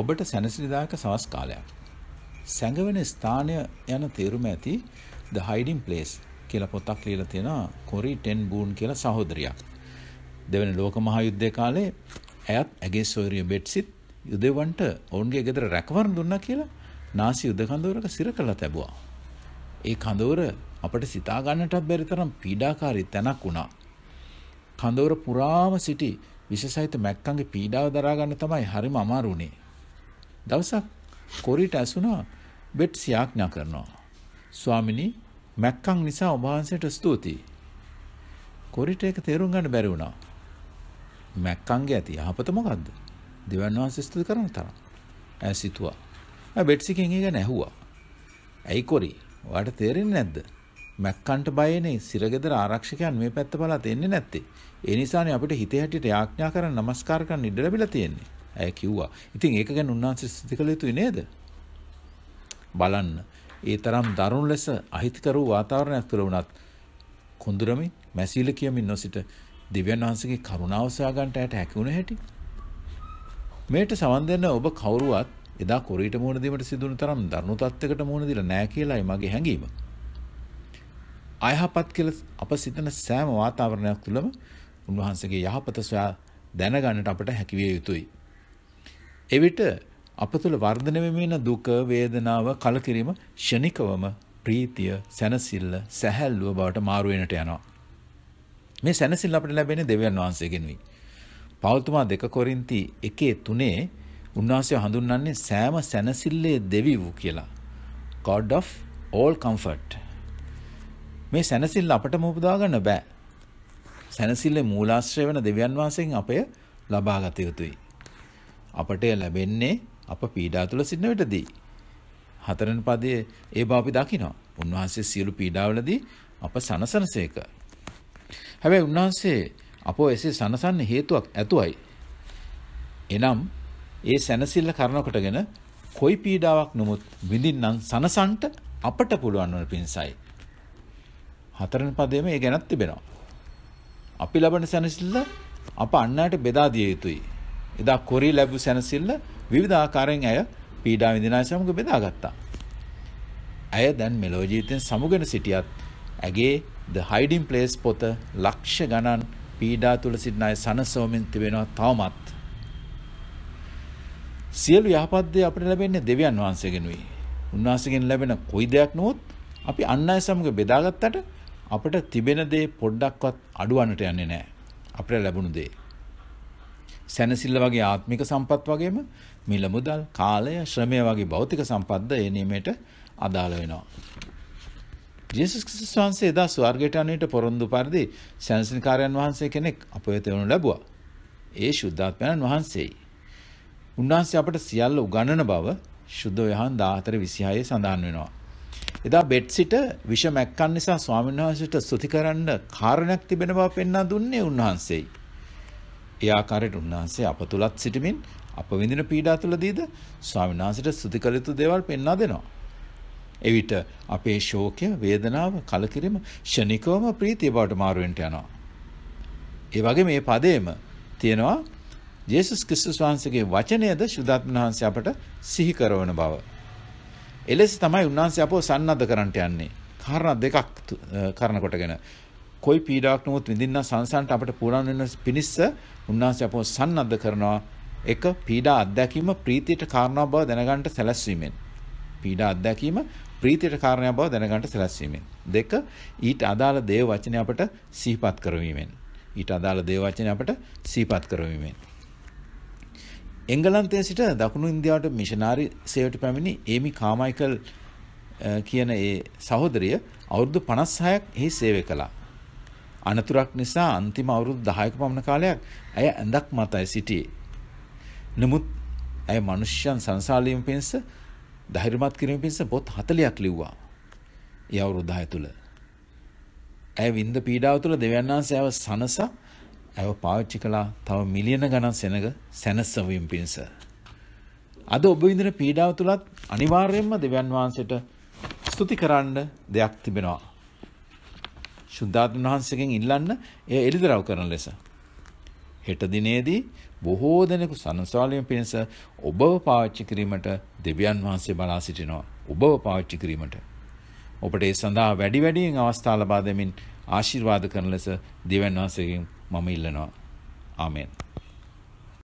ඔබට සැනසිරිදායක සවස් කාලයක්. සැඟවෙන ස්ථානය යන තේරුම ඇති The Hiding Place කියලා පොතක් ලියලා තියෙනවා කොරි ටෙන් බූන් කියලා සහෝදරියක්. දෙවන ලෝක මහයුද්ධය කාලේ ඇයත් ඇගේ සොයරිය බෙට්සිත් යුදෙවන්ට ඔවුන්ගේ ගෙදර රැකවරණ දුන්නා කියලා නාසි යුද කඳවුරක සිර කරලා තැබුවා. ඒ කඳවුර අපට සිතා ගන්නටත් බැරි තරම් පීඩාකාරී තැනක් වුණා. කඳවුර පුරාම සිටි විශේෂයිත මැක්කන්ගේ පීඩාව දරා ගන්න තමයි හරිම අමාරු උනේ. දවසක් කොරිට ඇසුණා බෙට්ස් යාඥා කරනවා. ස්වාමිනී මැක්කන් නිසා ඔබ වහන්සේට ස්තුතියි. කොරිට ඒක තේරුම් ගන්න බැරි වුණා. මැක්කන්ගේ ඇති යහපත මොකද්ද? දෙවන් වහන්සේ ස්තුති කරන තරම්. ඇය සිතුවා. ඇය බෙට්සිකෙන් ඒක නැහුවා. ඇයි කොරි? ඔයාට තේරෙන්නේ නැද්ද? මැක්කන්ට බයනේ සිරගෙදර ආරක්ෂකයන් මේ පැත්ත බලලා තෙන්නේ නැත්තේ. ඒ නිසානේ අපිට හිතේ හැටියට යාඥා කරන් নমස්කාර කරන් ඉඩ ලැබිලා තියෙන්නේ. ඇය කිව්වා. ඉතින් ඒක ගැන උන්වහන්සේ සිත කළ යුතුයි නේද? බලන්න. ඒ තරම් දරුණු ලෙස අහිතකර වූ වාතාවරණයක් තුළ වුණත් කොඳුරමින් මැසීල කියමින් නොසිට දෙවියන් වහන්සේගේ කරුණාව සොයා ගන්නට ඇයට හැකියුණ හැටි. මේට සවන් දෙන්න ඔබ කවුරුවත් එදා කොරීට මුහුණ දීමට සිදුණු තරම් දරුණු තත්යකට මුහුණ දීලා නැහැ කියලායි මගේ හැඟීම. අයහපත් කියලා අප සිතන සෑම වාතාවරණයක් තුළම උන්වහන්සේගේ යහපත සොයා දැනගන්නට අපට හැකිය යුතුයි. එවිට අප තුළ වර්ධනය වෙමින දුක, වේදනාව, කලකිරීම ෂණිකවම ප්‍රීතිය, සැනසෙල්ල, සැහැල්ලුව බවට මාරු වෙනට යනවා. මේ සැනසෙල්ල අපිට ලැබෙන්නේ දෙවියන් වහන්සේගෙනුයි. පෞතුමා 2 කොරින්ති 1:3 උන්වහන්සේ හඳුන්වන්නේ සෑම සැනසෙල්ලේ දෙවි වූ කියලා. God of all comfort. මේ සැනසෙල්ල අපට මූපදා ගන්න බෑ. සැනසෙල්ලේ මූලාශ්‍රය වෙන දෙවියන් වහන්සේගෙන් අපය ලබාගත යුතුයි. අපට ලැබෙන්නේ අප පීඩා තුළ සිටින විටදී. හතරෙන් පදයේ ඒ බව අපි දකිනවා. උන්වහන්සේ සියලු පීඩාවලදී අප සනසනසේක. හැබැයි උන්වහන්සේ අපෝ එසේ සනසන්න හේතුවක් ඇතුවයි. එනම් ඒ සැනසිල්ල කරන කොටගෙන කොයි පීඩාවක් නොමුත් විඳින්නම් සනසන්ට අපට පුළුවන් වන පිණිසයි. හතරෙන් පදයේම ඒ ගැනත් තිබෙනවා. අපි ලබන සැනසිල්ල අප අන්නයට බෙදා දිය යුතුයි. එදා කොරි ලැබූ සැනසෙල්ල විවිධාකාරයෙන් ඇය පීඩා විඳිනාය සමග බෙදාගත්තා. ඇය දැන් මෙලොව ජීවිතෙන් සමුගෙන සිටියත් ඇගේ The Hiding Place පොත ලක්ෂ ගණන් පීඩා තුල සිටින අය සනසවමින් තිබෙනවා තවමත්. සියලු යහපත් දේ අපිට ලැබෙන්නේ දෙවියන් වහන්සේගෙනුයි. උන්වහන්සේගෙන් ලැබෙන කොයි දෙයක් නොවොත් අපි අන් අය සමග බෙදාගත්තට අපිට තිබෙන දේ පොඩ්ඩක්වත් අඩුවන්නට යන්නේ නැහැ. අපිට ලැබුණු දේ. සැනසිල්ල වගේ ආත්මික සම්පත් වගේම මිල මුදල්, කාලය, ශ්‍රමය වගේ භෞතික සම්පත්ද ඒ නිමේට අදාළ වෙනවා. ජේසුස් ක්‍රිස්තුස් වහන්සේ එදා ස්වර්ගයට අනුයට පොරොන්දු පරිදි සැනසිනකාරයන් වහන්සේ කෙනෙක් අප වෙත එනු ලැබුවා. ඒ ශුද්ධාත්මයන් වහන්සේයි. උන්වහන්සේ අපට සියල්ල උගන්වන බව සුද්ධ යහන් 14:26 සඳහන් වෙනවා. එදා බෙඩ් සිට විෂ මැක්කන් නිසා ස්වාමීන් වහන්සේට ස්තුති කරන්න කාරණයක් තිබෙන බව පෙන්වා දුන්නේ උන්වහන්සේයි. ඒ ආකාරයට උන්වහන්සේ අප තුලත් සිටමින් අප විඳින පීඩා තුලදීද ස්වාමීන් වහන්සේට ස්තුති කළ යුතු දේවල් පෙන්වා දෙනවා. එවිට අපේ ශෝකය, වේදනාව, කලකිරීම ෂණිකවම ප්‍රීතිය බවට මාරු යනවා. ඒ වගේ මේ පදේම තියෙනවා ජේසුස් ක්‍රිස්තුස් වහන්සේගේ වචනයද සුදාත්මන වහන්සේ අපට සිහි කරවන බව. එලෙස තමයි උන්වහන්සේ අපව සන්නද්ධ කරන්නට යන්නේ. කාරණා දෙකක් කරන කොටගෙන කොයි පීඩාවක් නමුත් විඳින්න සංසාරට අපට පුරන් වෙන පිණිස උන්වහන්සේ අපව සන්නද්ධ කරනවා එක පීඩා අත්දැකීම ප්‍රීතියට කාරණා බව දැනගන්නට සැලැස්වීමෙන් පීඩා අත්දැකීම ප්‍රීතියට කාරණා බව දැනගන්නට සැලැස්වීමෙන් දෙක ඊට අදාළ දේව වචනය අපට සිහිපත් කරවීමෙන් ඊට අදාළ දේව වචනය අපට සිහිපත් කරවීමෙන් එංගලන්තයේ සිට දකුණු ඉන්දියාවට මිෂනාරි සේවයට පැමිණි ඒමි කාමයිකල් කියන ඒ සහෝදරිය අවුරුදු 56ක් එහි සේවය කළා. අනතුරක් නිසා අන්තිම අවුරුදු 10ක පමණ කාලයක් ඇය ඇඳක් මතයි සිටියේ. නමුත් ඇය මිනිස්යන් සංසාරලියම පිණිස ධෛර්යමත් කිරීම පිණිස පොත් 40ක් ලිව්වා. ඒ අවුරුදු 10 තුල. ඇය විඳ පීඩාව තුල දෙවියන්වන්සේ ඇව සනසා ඇව පාවිච්චි කළා තව මිලියන ගණන් සෙනග සැනසවීම පිණිස. අද ඔබ විඳින පීඩාව තුලත් අනිවාර්යයෙන්ම දෙවියන් වහන්සේට ස්තුති කරන්න දෙයක් තිබෙනවා. ශුද්ධාත්මන් වහන්සේගෙන් ඉල්ලන්න එය එළිදරව් කරන ලෙස. හෙට දිනේදී බොහෝ දෙනෙකු සංසාරයෙන් පිණිස ඔබව පාවිච්චි කිරීමට දෙවියන් වහන්සේ බලා සිටිනවා. ඔබව පාවිච්චි කිරීමට. ඔබට ඒ සඳහා වැඩි වැඩියෙන් අවස්ථා ලබා දෙමින් ආශිර්වාද කරන ලෙස දෙවියන් වහන්සේගෙන් මම ඉල්ලනවා. ආමෙන්.